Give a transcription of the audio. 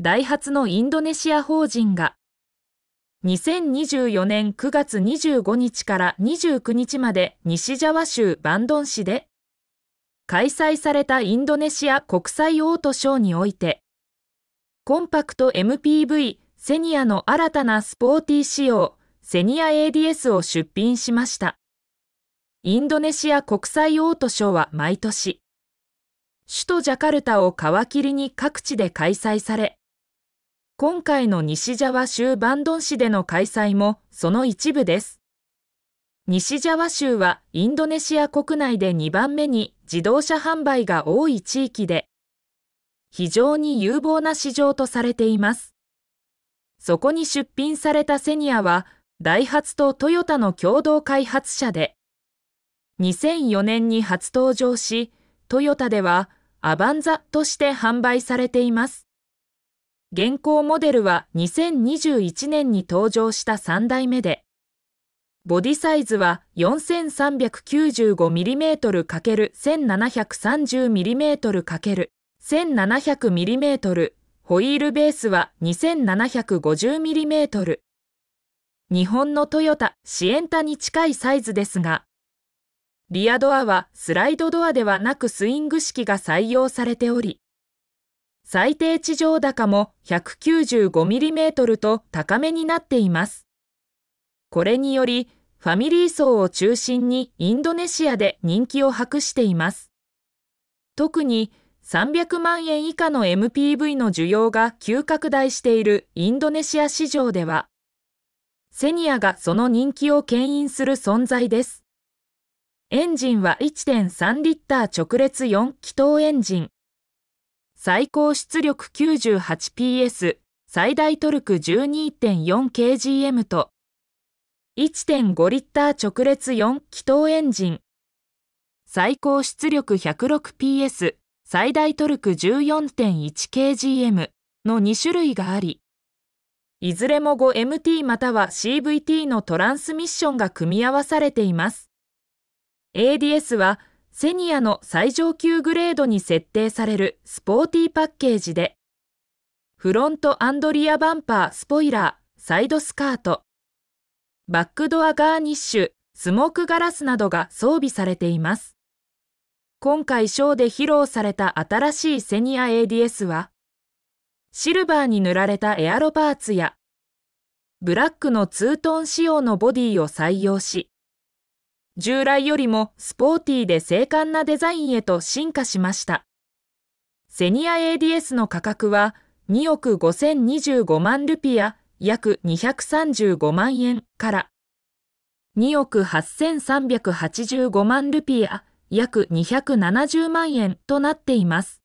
ダイハツのインドネシア法人が、2024年9月25日から29日まで西ジャワ州バンドン市で、開催されたインドネシア国際オートショーにおいて、コンパクト MPV セニアの新たなスポーティー仕様、セニア ADS を出品しました。インドネシア国際オートショーは毎年、首都ジャカルタを皮切りに各地で開催され、今回の西ジャワ州バンドン市での開催もその一部です。西ジャワ州はインドネシア国内で2番目に自動車販売が多い地域で、非常に有望な市場とされています。そこに出品されたセニアは、ダイハツとトヨタの共同開発者で、2004年に初登場し、トヨタではアバンザとして販売されています。現行モデルは2021年に登場した3代目で、ボディサイズは 4395mm×1730mm×1700mm、ホイールベースは 2750mm。日本のトヨタ、シエンタに近いサイズですが、リアドアはスライドドアではなくスイング式が採用されており、最低地上高も 195mm と高めになっています。これにより、ファミリー層を中心にインドネシアで人気を博しています。特に300万円以下の MPV の需要が急拡大しているインドネシア市場では、セニアがその人気を牽引する存在です。エンジンは1.3リッター直列4気筒エンジン。最高出力 98PS、最大トルク 12.4kgm と、1.5リッター直列4気筒エンジン、最高出力 106PS、最大トルク 14.1kgm の2種類があり、いずれも 5MT または CVT のトランスミッションが組み合わされています。ADS はセニアの最上級グレードに設定されるスポーティーパッケージで、フロントアンドリアバンパースポイラー、サイドスカート、バックドアガーニッシュ、スモークガラスなどが装備されています。今回ショーで披露された新しいセニア ADS は、シルバーに塗られたエアロパーツや、ブラックのツートン仕様のボディを採用し、従来よりもスポーティーで精悍なデザインへと進化しました。セニア ADS の価格は2億5025万ルピア約235万円から2億8385万ルピア約270万円となっています。